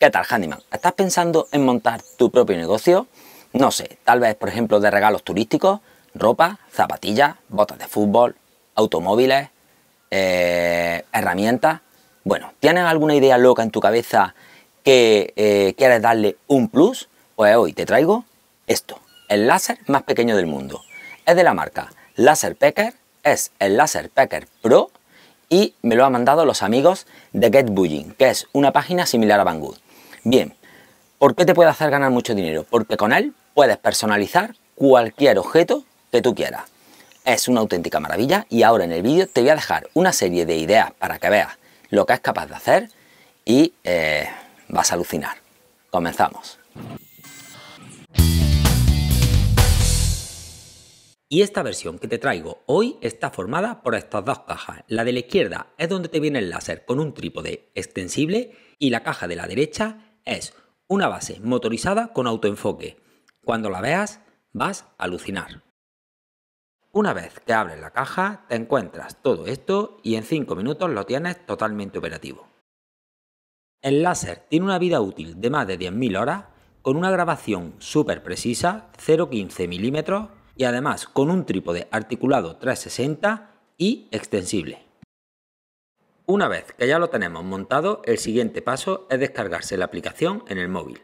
¿Qué tal, Handyman? ¿Estás pensando en montar tu propio negocio? No sé, tal vez por ejemplo de regalos turísticos, ropa, zapatillas, botas de fútbol, automóviles, eh, herramientas. Bueno, ¿tienes alguna idea loca en tu cabeza que eh, quieres darle un plus? Pues hoy te traigo esto, el láser más pequeño del mundo. Es de la marca Laser Packer, es el Laser Packer Pro y me lo han mandado los amigos de Get que es una página similar a Banggood. Bien, ¿por qué te puede hacer ganar mucho dinero? Porque con él puedes personalizar cualquier objeto que tú quieras. Es una auténtica maravilla y ahora en el vídeo te voy a dejar una serie de ideas para que veas lo que es capaz de hacer y eh, vas a alucinar. Comenzamos. Y esta versión que te traigo hoy está formada por estas dos cajas. La de la izquierda es donde te viene el láser con un trípode extensible y la caja de la derecha es una base motorizada con autoenfoque. Cuando la veas, vas a alucinar. Una vez que abres la caja, te encuentras todo esto y en 5 minutos lo tienes totalmente operativo. El láser tiene una vida útil de más de 10.000 horas, con una grabación súper precisa, 0,15 mm y además con un trípode articulado 360 y extensible. Una vez que ya lo tenemos montado, el siguiente paso es descargarse la aplicación en el móvil.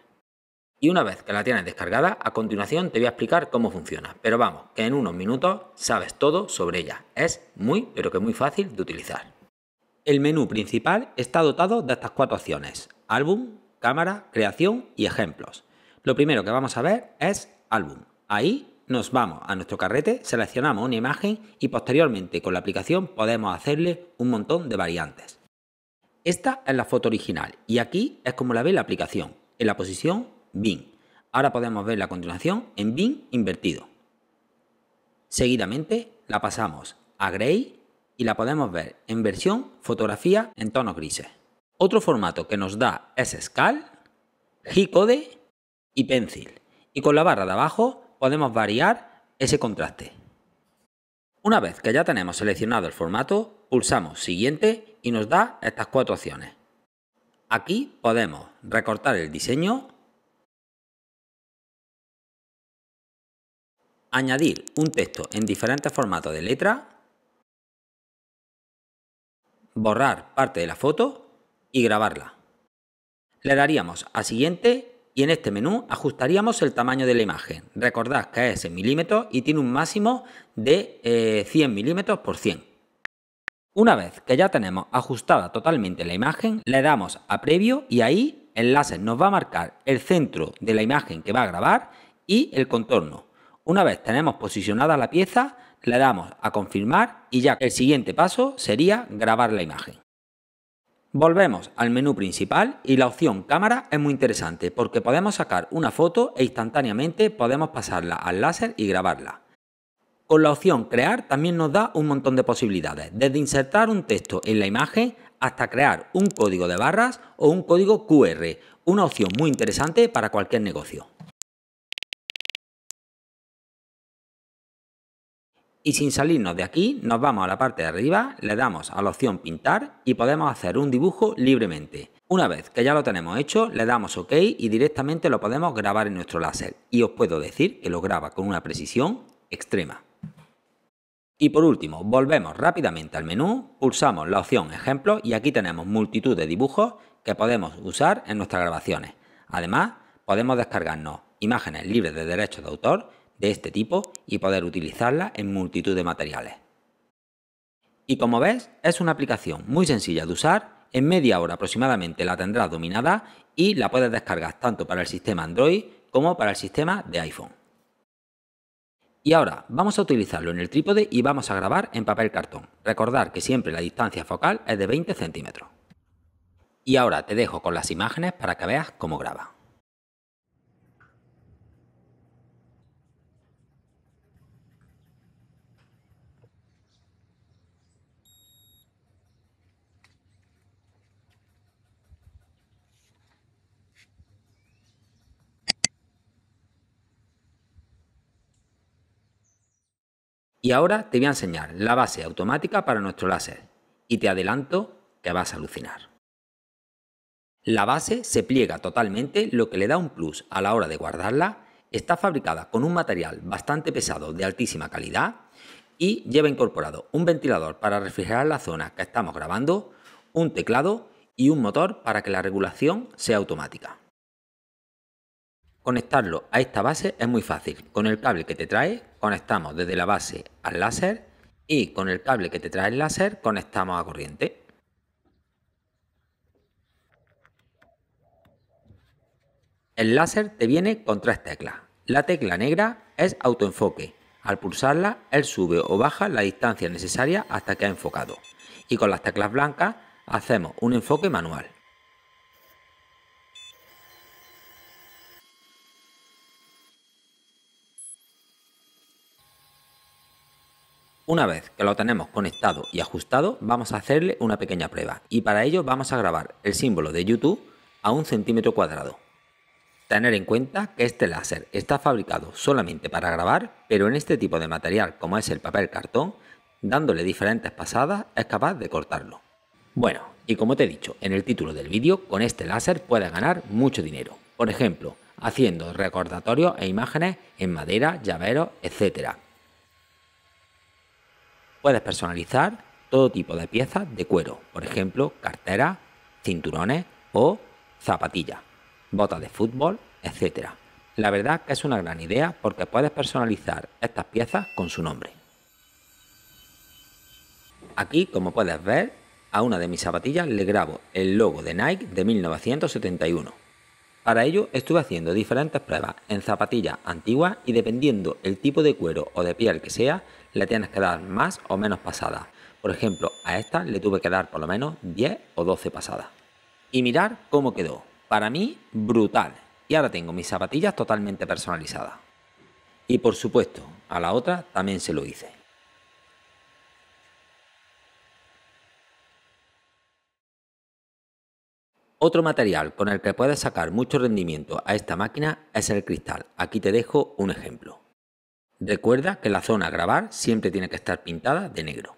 Y una vez que la tienes descargada, a continuación te voy a explicar cómo funciona. Pero vamos, que en unos minutos sabes todo sobre ella. Es muy, pero que muy fácil de utilizar. El menú principal está dotado de estas cuatro opciones. Álbum, cámara, creación y ejemplos. Lo primero que vamos a ver es álbum. Ahí nos vamos a nuestro carrete, seleccionamos una imagen y posteriormente con la aplicación podemos hacerle un montón de variantes. Esta es la foto original y aquí es como la ve la aplicación, en la posición BIM. Ahora podemos ver la continuación en BIM invertido. Seguidamente la pasamos a Gray y la podemos ver en versión fotografía en tonos grises. Otro formato que nos da es Scale, G-Code y Pencil. Y con la barra de abajo podemos variar ese contraste. Una vez que ya tenemos seleccionado el formato, pulsamos Siguiente y nos da estas cuatro opciones. Aquí podemos recortar el diseño, añadir un texto en diferentes formatos de letra, borrar parte de la foto y grabarla. Le daríamos a siguiente y en este menú ajustaríamos el tamaño de la imagen. Recordad que es en milímetros y tiene un máximo de 100 eh, milímetros por 100. Una vez que ya tenemos ajustada totalmente la imagen, le damos a previo y ahí el láser nos va a marcar el centro de la imagen que va a grabar y el contorno. Una vez tenemos posicionada la pieza, le damos a confirmar y ya el siguiente paso sería grabar la imagen. Volvemos al menú principal y la opción cámara es muy interesante porque podemos sacar una foto e instantáneamente podemos pasarla al láser y grabarla. Con la opción crear también nos da un montón de posibilidades, desde insertar un texto en la imagen hasta crear un código de barras o un código QR, una opción muy interesante para cualquier negocio. y sin salirnos de aquí nos vamos a la parte de arriba, le damos a la opción pintar y podemos hacer un dibujo libremente. Una vez que ya lo tenemos hecho, le damos OK y directamente lo podemos grabar en nuestro láser. Y os puedo decir que lo graba con una precisión extrema. Y por último, volvemos rápidamente al menú, pulsamos la opción ejemplo y aquí tenemos multitud de dibujos que podemos usar en nuestras grabaciones. Además, podemos descargarnos imágenes libres de derechos de autor de este tipo y poder utilizarla en multitud de materiales. Y como ves, es una aplicación muy sencilla de usar, en media hora aproximadamente la tendrás dominada y la puedes descargar tanto para el sistema Android como para el sistema de iPhone. Y ahora vamos a utilizarlo en el trípode y vamos a grabar en papel cartón. Recordar que siempre la distancia focal es de 20 centímetros. Y ahora te dejo con las imágenes para que veas cómo graba. Y ahora te voy a enseñar la base automática para nuestro láser y te adelanto que vas a alucinar. La base se pliega totalmente, lo que le da un plus a la hora de guardarla. Está fabricada con un material bastante pesado de altísima calidad y lleva incorporado un ventilador para refrigerar la zona que estamos grabando, un teclado y un motor para que la regulación sea automática. Conectarlo a esta base es muy fácil, con el cable que te trae conectamos desde la base al láser y con el cable que te trae el láser conectamos a corriente. El láser te viene con tres teclas. La tecla negra es autoenfoque. Al pulsarla, él sube o baja la distancia necesaria hasta que ha enfocado. Y con las teclas blancas hacemos un enfoque manual. Una vez que lo tenemos conectado y ajustado, vamos a hacerle una pequeña prueba y para ello vamos a grabar el símbolo de YouTube a un centímetro cuadrado. Tener en cuenta que este láser está fabricado solamente para grabar, pero en este tipo de material como es el papel cartón, dándole diferentes pasadas es capaz de cortarlo. Bueno, y como te he dicho en el título del vídeo, con este láser puedes ganar mucho dinero. Por ejemplo, haciendo recordatorios e imágenes en madera, llaveros, etcétera Puedes personalizar todo tipo de piezas de cuero, por ejemplo, carteras, cinturones o zapatillas, botas de fútbol, etc. La verdad que es una gran idea porque puedes personalizar estas piezas con su nombre. Aquí, como puedes ver, a una de mis zapatillas le grabo el logo de Nike de 1971 para ello estuve haciendo diferentes pruebas en zapatillas antiguas y dependiendo el tipo de cuero o de piel que sea, le tienes que dar más o menos pasadas. Por ejemplo, a esta le tuve que dar por lo menos 10 o 12 pasadas. Y mirar cómo quedó. Para mí, brutal. Y ahora tengo mis zapatillas totalmente personalizadas. Y por supuesto, a la otra también se lo hice. Otro material con el que puedes sacar mucho rendimiento a esta máquina es el cristal. Aquí te dejo un ejemplo. Recuerda que la zona a grabar siempre tiene que estar pintada de negro.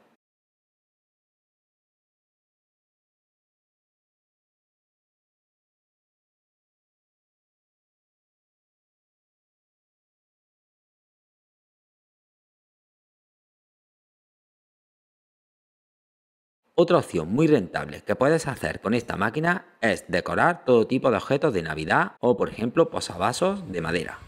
Otra opción muy rentable que puedes hacer con esta máquina es decorar todo tipo de objetos de Navidad o por ejemplo posavasos de madera.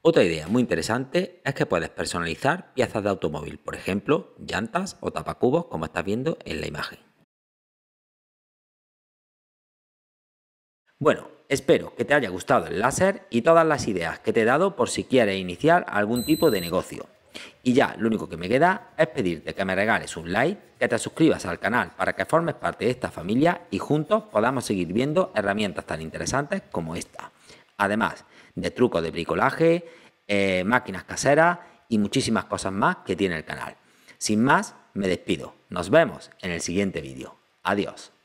Otra idea muy interesante es que puedes personalizar piezas de automóvil, por ejemplo, llantas o tapacubos como estás viendo en la imagen. Bueno, Espero que te haya gustado el láser y todas las ideas que te he dado por si quieres iniciar algún tipo de negocio. Y ya lo único que me queda es pedirte que me regales un like, que te suscribas al canal para que formes parte de esta familia y juntos podamos seguir viendo herramientas tan interesantes como esta. Además de trucos de bricolaje, eh, máquinas caseras y muchísimas cosas más que tiene el canal. Sin más, me despido. Nos vemos en el siguiente vídeo. Adiós.